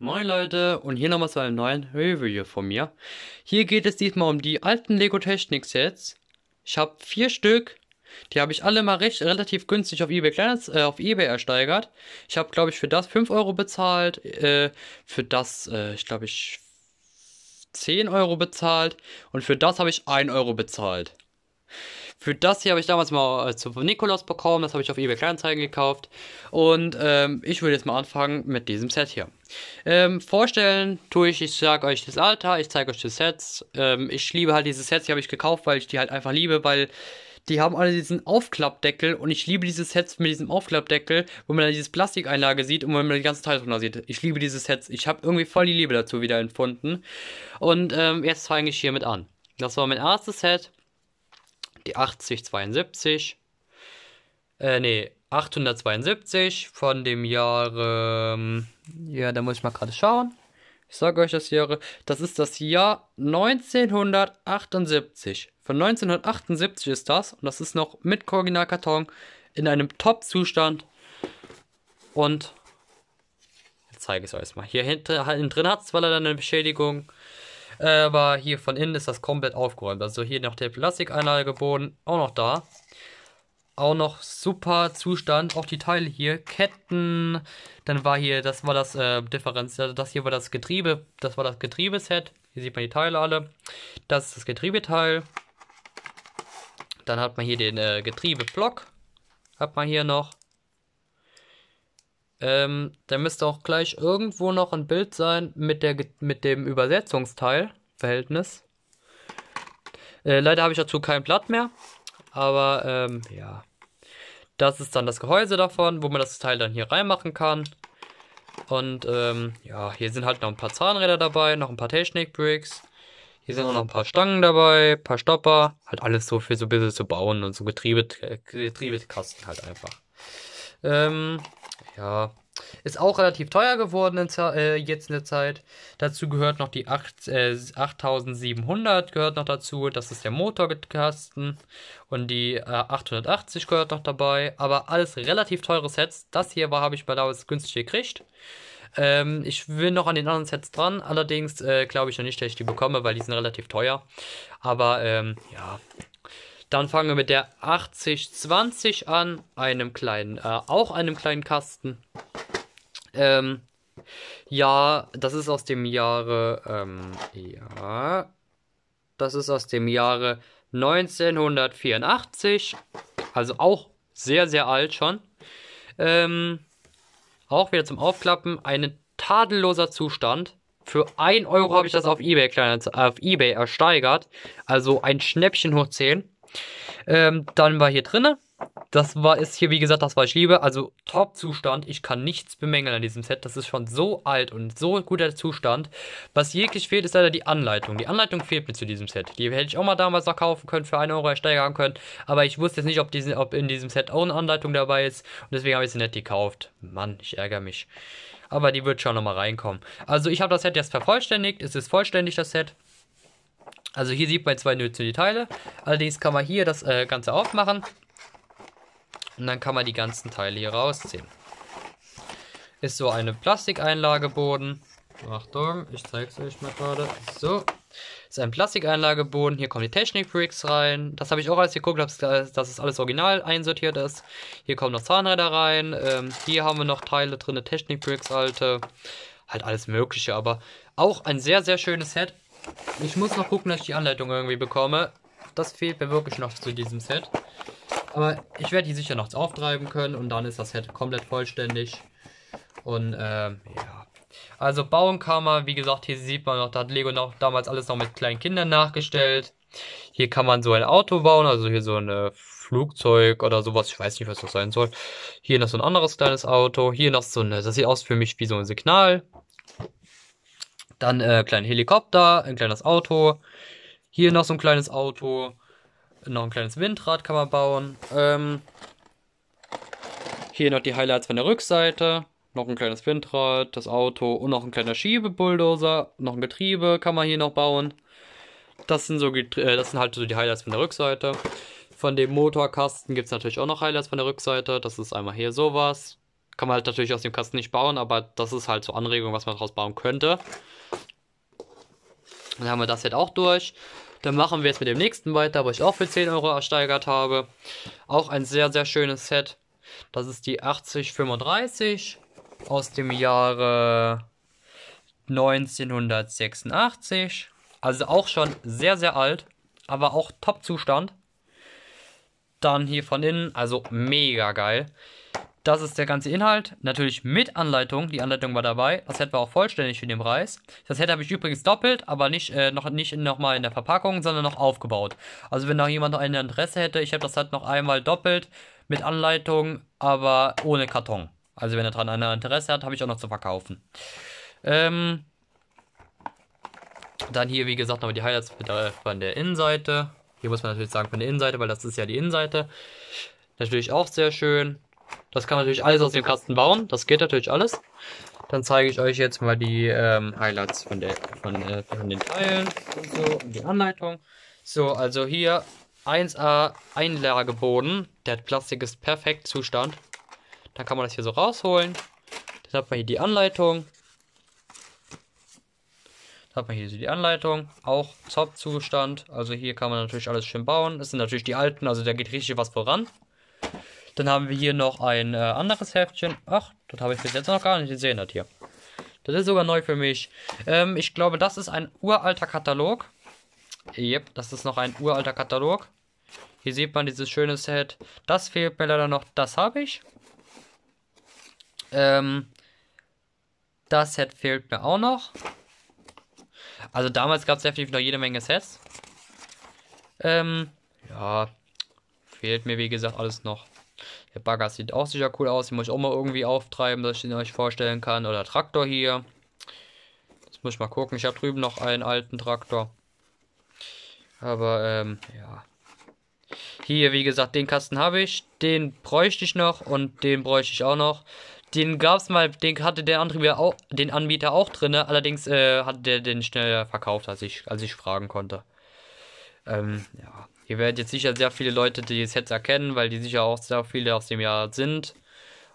Moin Leute und hier nochmal zu einem neuen Review von mir. Hier geht es diesmal um die alten Lego Technik Sets. Ich habe vier Stück. Die habe ich alle mal recht relativ günstig auf eBay, äh, auf eBay ersteigert. Ich habe glaube ich für das 5 Euro bezahlt, äh, für das äh, ich glaube ich 10 Euro bezahlt und für das habe ich 1 Euro bezahlt. Für das hier habe ich damals mal äh, zu Nikolaus bekommen. Das habe ich auf eBay Kleinanzeigen gekauft. Und ähm, ich würde jetzt mal anfangen mit diesem Set hier. Ähm, vorstellen tue ich, ich sage euch das Alter, ich zeige euch die Sets. Ähm, ich liebe halt diese Sets, die habe ich gekauft, weil ich die halt einfach liebe, weil die haben alle diesen Aufklappdeckel und ich liebe diese Sets mit diesem Aufklappdeckel, wo man dann dieses Plastikeinlage sieht und wo man die ganzen Teile drunter sieht. Ich liebe diese Sets. Ich habe irgendwie voll die Liebe dazu wieder empfunden. Und ähm, jetzt fange ich hiermit an. Das war mein erstes Set die 8072. Äh, nee, 872 von dem Jahre. Ähm, ja, da muss ich mal gerade schauen. Ich sage euch das Jahre. Das ist das Jahr 1978. Von 1978 ist das. Und das ist noch mit Originalkarton in einem Top-Zustand. Und zeige es euch mal. Hier hinten drin hat es zwar leider eine Beschädigung aber hier von innen ist das komplett aufgeräumt. Also hier noch der Plastikanlageboden, auch noch da. Auch noch super Zustand, auch die Teile hier, Ketten, dann war hier, das war das äh, Differenz, also das hier war das Getriebe, das war das Getriebeset, hier sieht man die Teile alle, das ist das Getriebeteil, dann hat man hier den äh, Getriebeblock, hat man hier noch, ähm, da müsste auch gleich irgendwo noch ein Bild sein mit, der, mit dem Übersetzungsteil, Verhältnis. Äh, leider habe ich dazu kein Blatt mehr, aber ähm, ja. Das ist dann das Gehäuse davon, wo man das Teil dann hier reinmachen kann. Und ähm, ja, hier sind halt noch ein paar Zahnräder dabei, noch ein paar Technik-Bricks. Hier sind auch noch ein paar Stangen dabei, ein paar Stopper. Halt alles so für so ein bisschen zu bauen und so Getriebe, äh, Getriebekasten halt einfach. Ähm, ja, ist auch relativ teuer geworden in, äh, jetzt in der Zeit. Dazu gehört noch die 8, äh, 8700, gehört noch dazu. Das ist der Motorkasten. Und die äh, 880 gehört noch dabei. Aber alles relativ teure Sets. Das hier war, habe ich bei damals günstig gekriegt. Ähm, ich will noch an den anderen Sets dran. Allerdings äh, glaube ich noch nicht, dass ich die bekomme, weil die sind relativ teuer. Aber ähm, ja, dann fangen wir mit der 8020 an, einem kleinen, äh, auch einem kleinen Kasten. Ähm, ja, das ist aus dem Jahre, ähm, ja, das ist aus dem Jahre 1984, also auch sehr, sehr alt schon. Ähm, auch wieder zum Aufklappen, ein tadelloser Zustand. Für 1 Euro habe ich das auf Ebay, auf eBay ersteigert, also ein Schnäppchen hoch 10. Ähm, dann war hier drinne. Das war ist hier, wie gesagt, das, was ich liebe. Also Top-Zustand. Ich kann nichts bemängeln an diesem Set. Das ist schon so alt und so guter Zustand. Was jeglich fehlt, ist leider die Anleitung. Die Anleitung fehlt mir zu diesem Set. Die hätte ich auch mal damals noch kaufen können, für 1 Euro steigern können. Aber ich wusste jetzt nicht, ob, diesen, ob in diesem Set auch eine Anleitung dabei ist. Und deswegen habe ich sie nicht gekauft. Mann, ich ärgere mich. Aber die wird schon nochmal reinkommen. Also ich habe das Set jetzt vervollständigt. Es ist vollständig, das Set. Also hier sieht man zwei nötige Teile. Allerdings kann man hier das äh, Ganze aufmachen. Und dann kann man die ganzen Teile hier rausziehen. Ist so eine Plastikeinlageboden. Achtung, ich zeig's euch mal gerade. So. Ist ein Plastikeinlageboden. Hier kommen die Technik-Bricks rein. Das habe ich auch als geguckt, dass, äh, dass es alles original einsortiert ist. Hier kommen noch Zahnräder rein. Ähm, hier haben wir noch Teile drin, Technik-Bricks, alte. Halt alles Mögliche, aber auch ein sehr, sehr schönes Set. Ich muss noch gucken, dass ich die Anleitung irgendwie bekomme. Das fehlt mir wirklich noch zu diesem Set. Aber ich werde die sicher noch auftreiben können und dann ist das Set komplett vollständig. Und ähm, ja. Also bauen kann man, wie gesagt, hier sieht man noch, da hat Lego noch damals alles noch mit kleinen Kindern nachgestellt. Hier kann man so ein Auto bauen, also hier so ein äh, Flugzeug oder sowas, ich weiß nicht, was das sein soll. Hier noch so ein anderes kleines Auto, hier noch so ein, das sieht aus für mich wie so ein Signal, dann äh, kleinen Helikopter, ein kleines Auto. Hier noch so ein kleines Auto. Noch ein kleines Windrad kann man bauen. Ähm, hier noch die Highlights von der Rückseite. Noch ein kleines Windrad, das Auto und noch ein kleiner Schiebebulldozer. Noch ein Getriebe kann man hier noch bauen. Das sind, so, äh, das sind halt so die Highlights von der Rückseite. Von dem Motorkasten gibt es natürlich auch noch Highlights von der Rückseite. Das ist einmal hier sowas. Kann man halt natürlich aus dem Kasten nicht bauen, aber das ist halt so Anregung, was man daraus bauen könnte. Dann haben wir das jetzt auch durch. Dann machen wir jetzt mit dem nächsten weiter, wo ich auch für 10 Euro ersteigert habe. Auch ein sehr, sehr schönes Set. Das ist die 8035 aus dem Jahre 1986. Also auch schon sehr, sehr alt, aber auch Top-Zustand. Dann hier von innen, also mega geil. Das ist der ganze Inhalt, natürlich mit Anleitung. Die Anleitung war dabei. Das hätten wir auch vollständig für den Preis. Das hätte habe ich übrigens doppelt, aber nicht äh, noch nicht nochmal in der Verpackung, sondern noch aufgebaut. Also wenn da jemand noch ein Interesse hätte, ich habe das halt noch einmal doppelt mit Anleitung, aber ohne Karton. Also wenn er daran ein Interesse hat, habe ich auch noch zu verkaufen. Ähm, dann hier, wie gesagt, nochmal die Highlights von der Innenseite. Hier muss man natürlich sagen von der Innenseite, weil das ist ja die Innenseite. Natürlich auch sehr schön. Das kann natürlich alles aus dem Kasten bauen. Das geht natürlich alles. Dann zeige ich euch jetzt mal die ähm, Highlights von, der, von, äh, von den Teilen und so und die Anleitung. So, also hier 1A Einlageboden. Der Plastik ist perfekt Zustand. Dann kann man das hier so rausholen. Dann hat man hier die Anleitung. Dann hat man hier so die Anleitung. Auch Zopfzustand. Also hier kann man natürlich alles schön bauen. Das sind natürlich die alten, also da geht richtig was voran. Dann haben wir hier noch ein äh, anderes Heftchen. Ach, das habe ich bis jetzt noch gar nicht gesehen, das hier. Das ist sogar neu für mich. Ähm, ich glaube, das ist ein uralter Katalog. Yep, das ist noch ein uralter Katalog. Hier sieht man dieses schöne Set. Das fehlt mir leider noch. Das habe ich. Ähm, das Set fehlt mir auch noch. Also damals gab es definitiv noch jede Menge Sets. Ähm, ja, fehlt mir wie gesagt alles noch. Der Bagger sieht auch sicher cool aus. Den muss ich auch mal irgendwie auftreiben, dass ich den euch vorstellen kann. Oder Traktor hier. Jetzt muss ich mal gucken. Ich habe drüben noch einen alten Traktor. Aber, ähm, ja. Hier, wie gesagt, den Kasten habe ich. Den bräuchte ich noch und den bräuchte ich auch noch. Den gab es mal, den hatte der Anbieter auch, den Anbieter auch drin, allerdings äh, hat der den schneller verkauft, als ich, als ich fragen konnte. Ähm, ja. Ihr werdet jetzt sicher sehr viele Leute die Sets erkennen, weil die sicher auch sehr viele aus dem Jahr sind.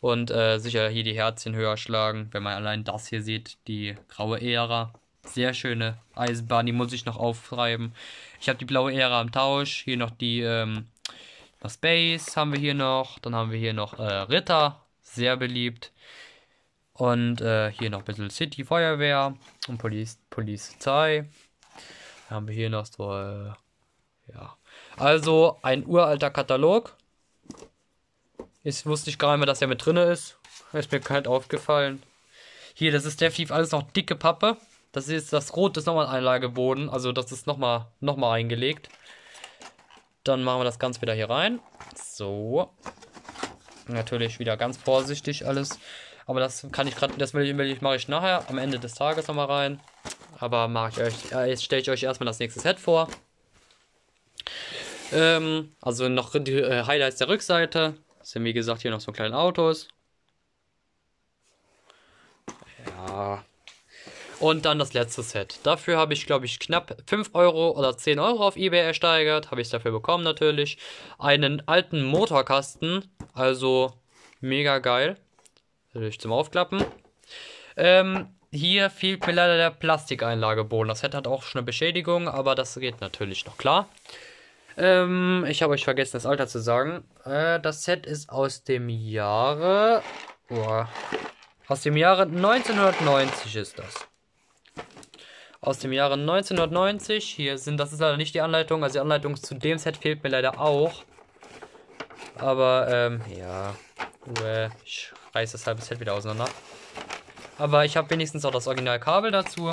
Und äh, sicher hier die Herzchen höher schlagen, wenn man allein das hier sieht, die graue Ära. Sehr schöne Eisenbahn, die muss ich noch aufschreiben. Ich habe die blaue Ära am Tausch, hier noch die ähm, noch Space haben wir hier noch, dann haben wir hier noch äh, Ritter, sehr beliebt. Und äh, hier noch ein bisschen City Feuerwehr und Polizei. Dann haben wir hier noch so, äh, ja, also ein uralter Katalog. Jetzt wusste ich gar nicht mehr, dass er mit drin ist. Ist mir kalt aufgefallen. Hier, das ist definitiv alles noch dicke Pappe. Das ist das Rot ist nochmal ein Einlageboden. Also das ist nochmal noch mal eingelegt. Dann machen wir das Ganze wieder hier rein. So. Natürlich wieder ganz vorsichtig alles. Aber das kann ich gerade, das will ich, will ich, mache ich nachher am Ende des Tages nochmal rein. Aber mache ich euch, äh, jetzt stelle ich euch erstmal das nächste Set vor. Ähm, also noch die äh, Highlights der Rückseite. Das sind wie gesagt hier noch so kleine Autos. Ja. Und dann das letzte Set. Dafür habe ich, glaube ich, knapp 5 Euro oder 10 Euro auf Ebay ersteigert. Habe ich dafür bekommen natürlich. Einen alten Motorkasten. Also mega geil. Natürlich zum Aufklappen. Ähm, hier fehlt mir leider der Plastikeinlageboden. Das Set hat auch schon eine Beschädigung, aber das geht natürlich noch klar. Ähm, ich habe euch vergessen, das Alter zu sagen. Äh, das Set ist aus dem Jahre. Boah. Aus dem Jahre 1990 ist das. Aus dem Jahre 1990. Hier sind, das ist leider nicht die Anleitung. Also die Anleitung zu dem Set fehlt mir leider auch. Aber, ähm, ja. Uäh, ich reiß das halbe Set wieder auseinander. Aber ich habe wenigstens auch das Originalkabel dazu.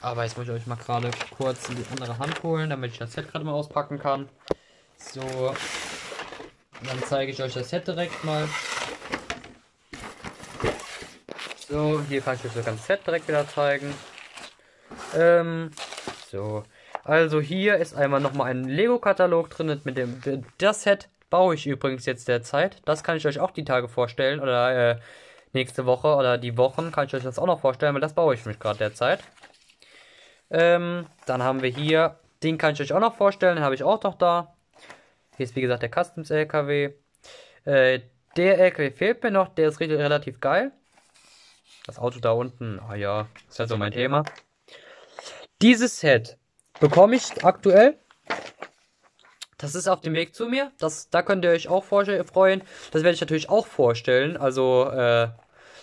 Aber jetzt wollte ich euch mal gerade kurz in die andere Hand holen, damit ich das Set gerade mal auspacken kann. So, dann zeige ich euch das Set direkt mal. So, hier kann ich euch sogar das Set direkt wieder zeigen. Ähm, so. Also hier ist einmal nochmal ein Lego-Katalog drin mit dem... Das Set baue ich übrigens jetzt derzeit. Das kann ich euch auch die Tage vorstellen oder äh, nächste Woche oder die Wochen kann ich euch das auch noch vorstellen, weil das baue ich mich gerade derzeit. Ähm, dann haben wir hier, den kann ich euch auch noch vorstellen, den habe ich auch noch da. Hier ist wie gesagt der Customs LKW. Äh, der LKW fehlt mir noch, der ist re relativ geil. Das Auto da unten, ah ja, ist halt so mein Thema. Dieses Set bekomme ich aktuell. Das ist auf dem Weg zu mir. Das, da könnt ihr euch auch freuen. Das werde ich natürlich auch vorstellen. Also, äh,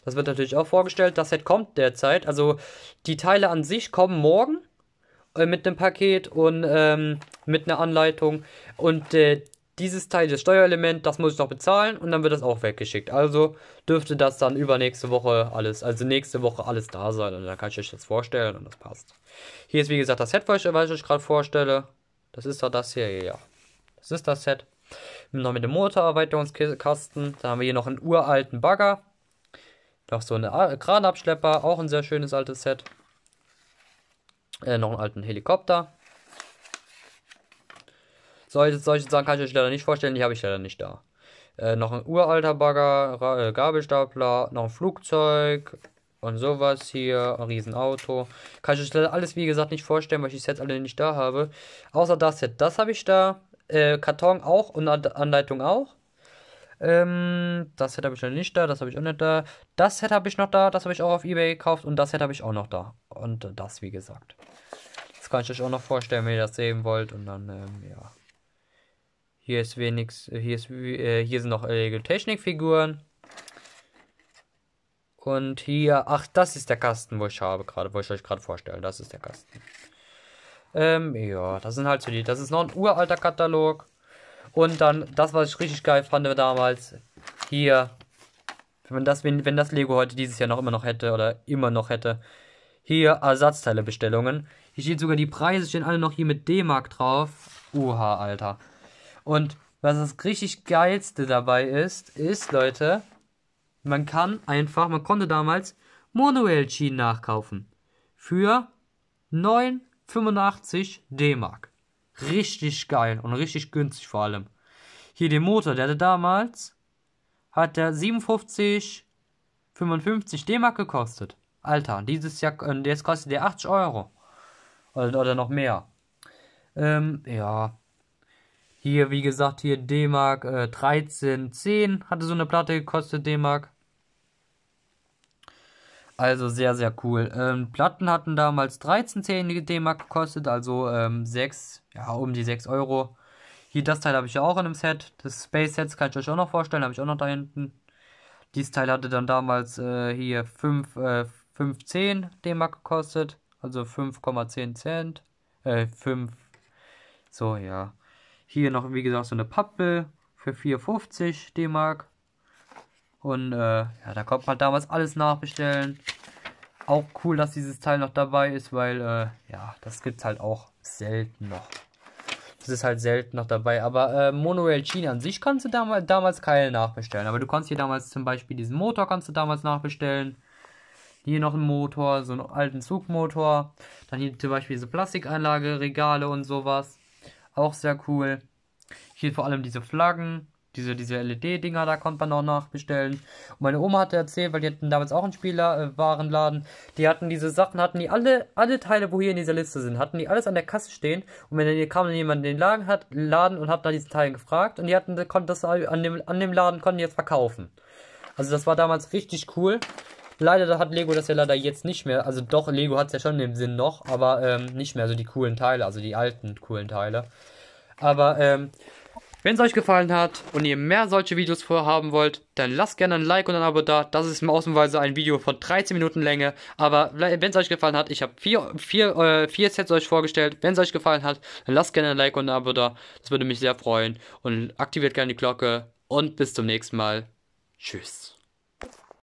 das wird natürlich auch vorgestellt. Das Set kommt derzeit. Also die Teile an sich kommen morgen äh, mit einem Paket und ähm, mit einer Anleitung. Und äh, dieses Teil, das Steuerelement, das muss ich noch bezahlen und dann wird das auch weggeschickt. Also dürfte das dann übernächste Woche alles, also nächste Woche alles da sein. Und dann kann ich euch das vorstellen und das passt. Hier ist wie gesagt das Set, was ich euch gerade vorstelle. Das ist doch das hier, ja. Das ist das Set. Noch mit dem Motorerweiterungskasten. Dann haben wir hier noch einen uralten Bagger. Noch so eine ah, Kranabschlepper, auch ein sehr schönes altes Set. Äh, noch einen alten Helikopter. Solche, solche Sachen kann ich euch leider nicht vorstellen, die habe ich leider nicht da. Äh, noch ein uralter Bagger, äh, Gabelstapler, noch ein Flugzeug und sowas hier, ein Riesenauto. Kann ich euch leider alles, wie gesagt, nicht vorstellen, weil ich die Sets alle nicht da habe. Außer das Set, das habe ich da. Äh, Karton auch und Anleitung auch. Ähm, das Set habe ich noch nicht da, das habe ich auch nicht da. Das Set habe ich noch da, das habe ich auch auf Ebay gekauft und das Set habe ich auch noch da. Und das, wie gesagt. Das kann ich euch auch noch vorstellen, wenn ihr das sehen wollt. Und dann, ähm, ja. Hier ist wenigstens, äh, hier, ist, äh, hier sind noch Illegal Technik-Figuren. Und hier, ach, das ist der Kasten, wo ich habe gerade, wo ich euch gerade vorstellen. Das ist der Kasten. Ähm, ja, das sind halt so die. Das ist noch ein uralter Katalog. Und dann das, was ich richtig geil fand damals, hier, wenn das, wenn, wenn das Lego heute dieses Jahr noch immer noch hätte oder immer noch hätte, hier Ersatzteilebestellungen. Hier steht sogar die Preise, stehen alle noch hier mit D-Mark drauf. Uha, Alter. Und was das richtig geilste dabei ist, ist, Leute, man kann einfach, man konnte damals Monorail-Schienen nachkaufen. Für 9,85 D-Mark. Richtig geil und richtig günstig vor allem. Hier den Motor, der hatte damals, hat der 57, 55 D-Mark gekostet. Alter, dieses Jahr, äh, jetzt kostet der 80 Euro. Oder, oder noch mehr. Ähm, ja. Hier, wie gesagt, hier D-Mark äh, 1310 hatte so eine Platte gekostet, D-Mark. Also sehr, sehr cool. Ähm, Platten hatten damals 13,10 D-Mark gekostet, also ähm, 6, ja, um die 6 Euro. Hier das Teil habe ich ja auch in einem Set. Das Space set kann ich euch auch noch vorstellen, habe ich auch noch da hinten. Dieses Teil hatte dann damals äh, hier 5, äh, 5,10 D-Mark gekostet, also 5,10 Cent. Äh, 5. So, ja. Hier noch, wie gesagt, so eine Pappe für 4,50 D-Mark. Und äh, ja, da konnte man damals alles nachbestellen. Auch cool, dass dieses Teil noch dabei ist, weil äh, ja, das gibt es halt auch selten noch. Das ist halt selten noch dabei. Aber äh, Monorail Chine an sich kannst du damals, damals keine nachbestellen. Aber du kannst hier damals zum Beispiel diesen Motor kannst du damals nachbestellen. Hier noch ein Motor, so einen alten Zugmotor. Dann hier zum Beispiel diese Plastikanlage, Regale und sowas. Auch sehr cool. Hier vor allem diese Flaggen diese, diese LED-Dinger, da konnte man auch nachbestellen. Und meine Oma hatte erzählt, weil die hatten damals auch einen Spielwarenladen. Äh, die hatten diese Sachen, hatten die alle, alle Teile, wo hier in dieser Liste sind, hatten die alles an der Kasse stehen. Und wenn dann hier kam dann jemand in den Laden, hat, Laden und hat da diese Teile gefragt und die hatten, konnten das an dem, an dem Laden konnten die jetzt verkaufen. Also das war damals richtig cool. Leider hat Lego das ja leider jetzt nicht mehr. Also doch, Lego hat es ja schon im Sinn noch, aber ähm, nicht mehr. Also die coolen Teile, also die alten coolen Teile. Aber ähm, wenn es euch gefallen hat und ihr mehr solche Videos vorhaben wollt, dann lasst gerne ein Like und ein Abo da. Das ist im Außenweise ein Video von 13 Minuten Länge. Aber wenn es euch gefallen hat, ich habe vier, vier, äh, vier Sets euch vorgestellt. Wenn es euch gefallen hat, dann lasst gerne ein Like und ein Abo da. Das würde mich sehr freuen. Und aktiviert gerne die Glocke. Und bis zum nächsten Mal. Tschüss.